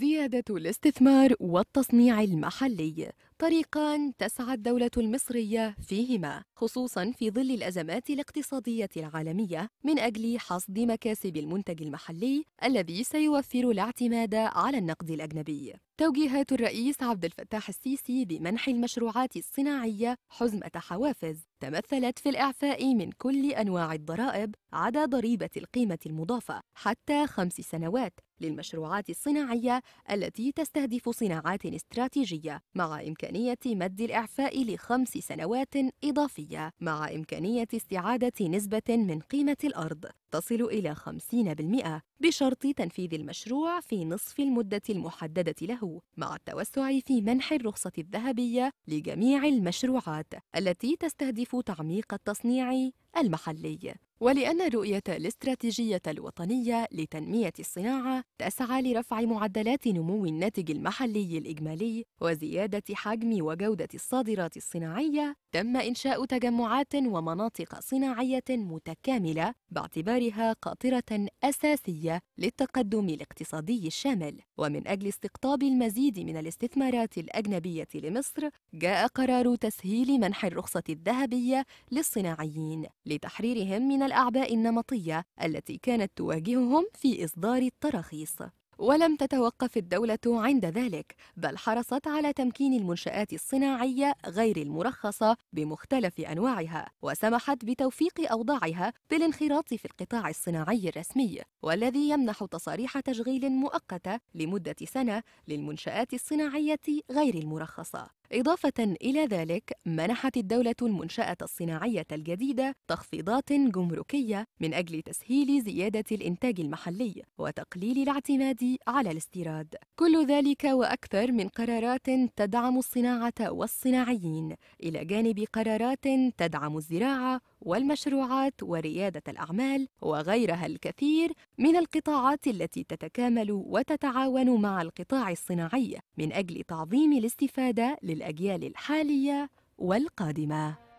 زيادة الاستثمار والتصنيع المحلي طريقان تسعى الدولة المصرية فيهما خصوصا في ظل الأزمات الاقتصادية العالمية من أجل حصد مكاسب المنتج المحلي الذي سيوفر الاعتماد على النقد الأجنبي توجيهات الرئيس عبد الفتاح السيسي بمنح المشروعات الصناعية حزمة حوافز تمثلت في الإعفاء من كل أنواع الضرائب عدا ضريبة القيمة المضافة حتى خمس سنوات للمشروعات الصناعية التي تستهدف صناعات استراتيجية مع إمكانية مد الإعفاء لخمس سنوات إضافية مع إمكانية استعادة نسبة من قيمة الأرض تصل إلى 50% بشرط تنفيذ المشروع في نصف المدة المحددة له مع التوسع في منح الرخصة الذهبية لجميع المشروعات التي تستهدف تعميق التصنيع المحلي ولأن الرؤية الاستراتيجية الوطنية لتنمية الصناعة تسعى لرفع معدلات نمو الناتج المحلي الإجمالي وزيادة حجم وجودة الصادرات الصناعية، تم إنشاء تجمعات ومناطق صناعية متكاملة باعتبارها قاطرة أساسية للتقدم الاقتصادي الشامل. ومن أجل استقطاب المزيد من الاستثمارات الأجنبية لمصر، جاء قرار تسهيل منح الرخصة الذهبية للصناعيين لتحريرهم من الأعباء النمطية التي كانت تواجههم في إصدار التراخيص ولم تتوقف الدولة عند ذلك، بل حرصت على تمكين المنشآت الصناعية غير المرخصة بمختلف أنواعها، وسمحت بتوفيق أوضاعها بالانخراط في القطاع الصناعي الرسمي، والذي يمنح تصاريح تشغيل مؤقتة لمدة سنة للمنشآت الصناعية غير المرخصة، إضافة إلى ذلك منحت الدولة المنشأة الصناعية الجديدة تخفيضات جمركية من أجل تسهيل زيادة الإنتاج المحلي وتقليل الاعتماد على الاستيراد كل ذلك وأكثر من قرارات تدعم الصناعة والصناعيين إلى جانب قرارات تدعم الزراعة والمشروعات وريادة الأعمال وغيرها الكثير من القطاعات التي تتكامل وتتعاون مع القطاع الصناعي من أجل تعظيم الاستفادة للأجيال الحالية والقادمة